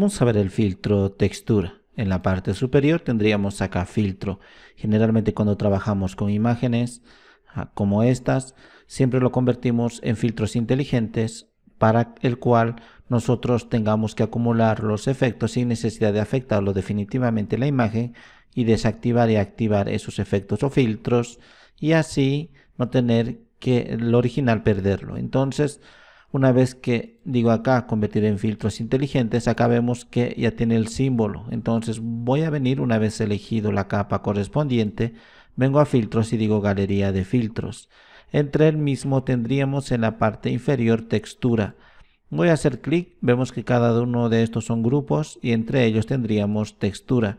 vamos a ver el filtro textura. En la parte superior tendríamos acá filtro. Generalmente cuando trabajamos con imágenes ah, como estas, siempre lo convertimos en filtros inteligentes para el cual nosotros tengamos que acumular los efectos sin necesidad de afectarlo definitivamente la imagen y desactivar y activar esos efectos o filtros y así no tener que el original perderlo. Entonces, una vez que digo acá convertir en filtros inteligentes, acá vemos que ya tiene el símbolo. Entonces voy a venir una vez elegido la capa correspondiente, vengo a filtros y digo galería de filtros. Entre el mismo tendríamos en la parte inferior textura. Voy a hacer clic, vemos que cada uno de estos son grupos y entre ellos tendríamos textura.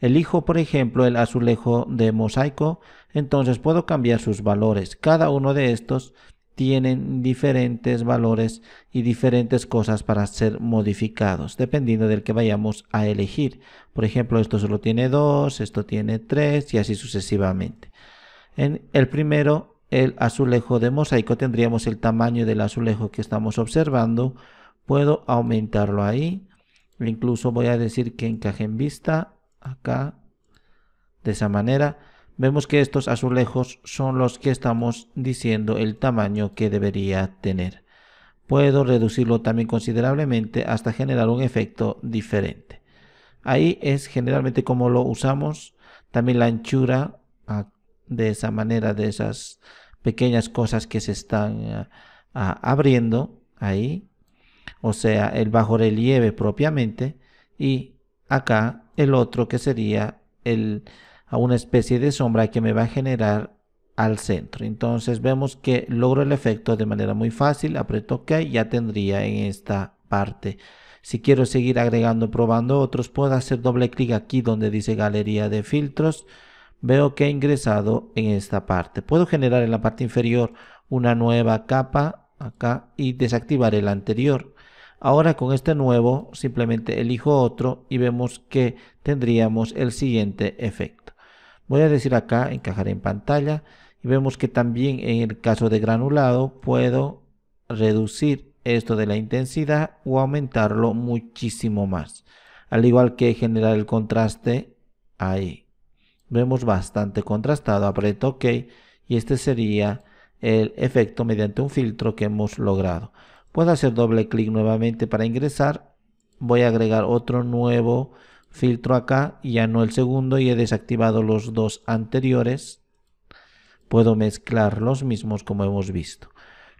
Elijo por ejemplo el azulejo de mosaico, entonces puedo cambiar sus valores. Cada uno de estos tienen diferentes valores y diferentes cosas para ser modificados, dependiendo del que vayamos a elegir. Por ejemplo, esto solo tiene dos, esto tiene 3 y así sucesivamente. En el primero, el azulejo de mosaico, tendríamos el tamaño del azulejo que estamos observando. Puedo aumentarlo ahí. Incluso voy a decir que encaje en vista, acá, de esa manera vemos que estos azulejos son los que estamos diciendo el tamaño que debería tener. Puedo reducirlo también considerablemente hasta generar un efecto diferente. Ahí es generalmente como lo usamos. También la anchura ah, de esa manera, de esas pequeñas cosas que se están ah, ah, abriendo ahí. O sea, el bajo relieve propiamente. Y acá el otro que sería el a una especie de sombra que me va a generar al centro. Entonces vemos que logro el efecto de manera muy fácil, aprieto OK, ya tendría en esta parte. Si quiero seguir agregando, probando otros, puedo hacer doble clic aquí donde dice galería de filtros. Veo que he ingresado en esta parte. Puedo generar en la parte inferior una nueva capa acá y desactivar el anterior. Ahora con este nuevo simplemente elijo otro y vemos que tendríamos el siguiente efecto. Voy a decir acá, encajar en pantalla y vemos que también en el caso de granulado puedo reducir esto de la intensidad o aumentarlo muchísimo más. Al igual que generar el contraste ahí. Vemos bastante contrastado, aprieto OK y este sería el efecto mediante un filtro que hemos logrado. Puedo hacer doble clic nuevamente para ingresar. Voy a agregar otro nuevo filtro acá y ya no el segundo y he desactivado los dos anteriores. Puedo mezclar los mismos como hemos visto.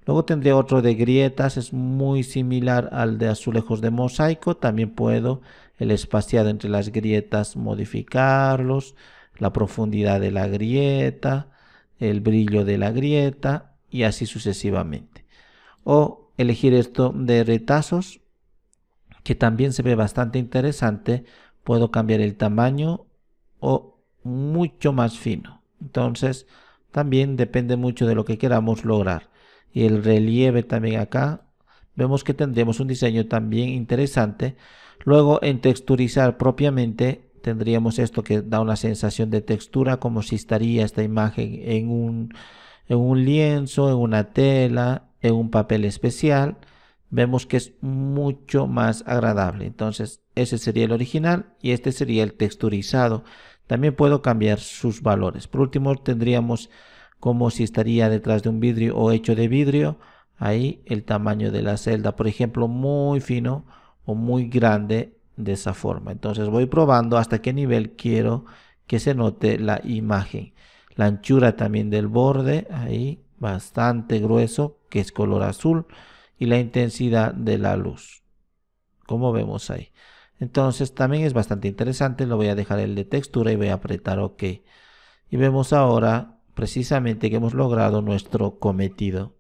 Luego tendré otro de grietas, es muy similar al de azulejos de mosaico. También puedo el espaciado entre las grietas modificarlos, la profundidad de la grieta, el brillo de la grieta y así sucesivamente. O elegir esto de retazos, que también se ve bastante interesante puedo cambiar el tamaño o mucho más fino. Entonces, también depende mucho de lo que queramos lograr. Y el relieve también acá, vemos que tendremos un diseño también interesante. Luego, en texturizar propiamente, tendríamos esto que da una sensación de textura, como si estaría esta imagen en un, en un lienzo, en una tela, en un papel especial vemos que es mucho más agradable. Entonces ese sería el original y este sería el texturizado. También puedo cambiar sus valores. Por último tendríamos como si estaría detrás de un vidrio o hecho de vidrio. Ahí el tamaño de la celda, por ejemplo, muy fino o muy grande de esa forma. Entonces voy probando hasta qué nivel quiero que se note la imagen. La anchura también del borde, ahí bastante grueso, que es color azul y la intensidad de la luz, como vemos ahí. Entonces también es bastante interesante, lo voy a dejar el de textura y voy a apretar OK. Y vemos ahora precisamente que hemos logrado nuestro cometido.